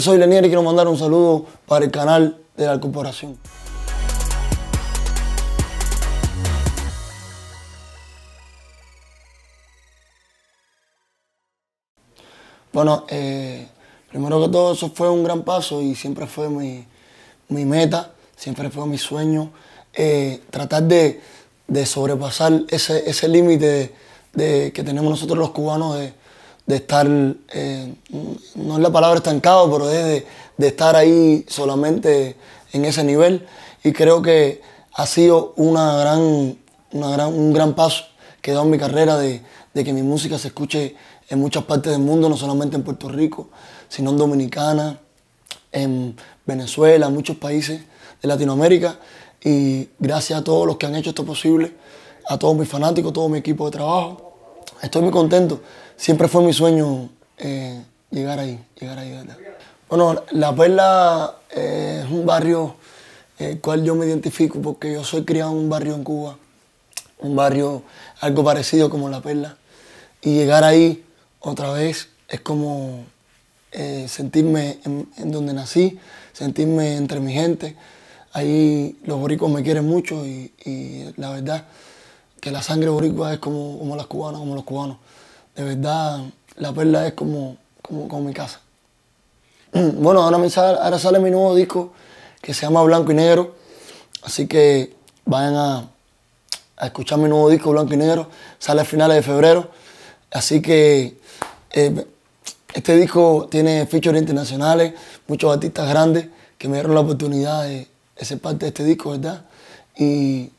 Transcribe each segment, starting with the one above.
soy Lenier y quiero mandar un saludo para el canal de la corporación. Bueno, eh, primero que todo eso fue un gran paso y siempre fue mi, meta, siempre fue mi sueño, eh, tratar de, sobrepasar ese, límite de, que tenemos nosotros los cubanos de de estar, eh, no es la palabra estancado, pero es de, estar ahí solamente en ese nivel. Y creo que ha sido una gran, un gran paso que he dado en mi carrera de, de que mi música se escuche en muchas partes del mundo, no solamente en Puerto Rico, sino en Dominicana, en Venezuela, en muchos países de Latinoamérica. Y gracias a todos los que han hecho esto posible, a todos mis fanáticos, todo mi equipo de trabajo. Estoy muy contento siempre fue mi sueño eh, llegar ahí, llegar ahí. ¿verdad? Bueno, La Perla eh, es un barrio el eh, cual yo me identifico porque yo soy criado en un barrio en Cuba, un barrio algo parecido como La Perla. Y llegar ahí otra vez es como sentirme en, donde nací, sentirme entre mi gente. Ahí los boricuas me quieren mucho y, la verdad que la sangre boricua es como, como las cubanas, como los cubanos de verdad, La Perla es como, como, como mi casa. Bueno, ahora, sale, ahora sale mi nuevo disco que se llama Blanco y Negro. Así que vayan a, escuchar mi nuevo disco Blanco y Negro. Sale a finales de febrero. Así que eh, este disco tiene features internacionales, muchos artistas grandes que me dieron la oportunidad de, ser parte de este disco, ¿verdad? Y,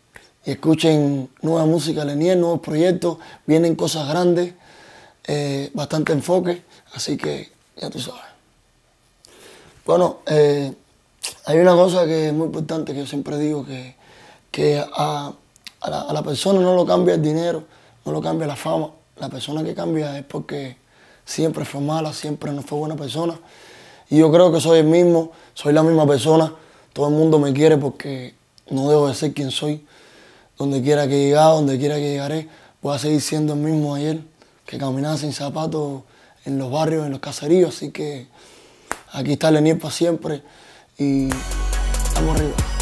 escuchen nueva música, Leniel, nuevos proyectos, vienen cosas grandes. Eh, bastante enfoque, así que ya tú sabes. Bueno, eh, hay una cosa que es muy importante que yo siempre digo, que, que a, la, persona no lo cambia el dinero, no lo cambia la fama, la persona que cambia es porque siempre fue mala, siempre no fue buena persona. Y yo creo que soy el mismo, soy la misma persona, todo el mundo me quiere porque no debo de ser quien soy, donde quiera que llegue, donde quiera que llegaré, voy a seguir siendo el mismo ayer que caminaban sin zapatos en los barrios, en los caseríos, así que aquí está Lenin para siempre y estamos arriba.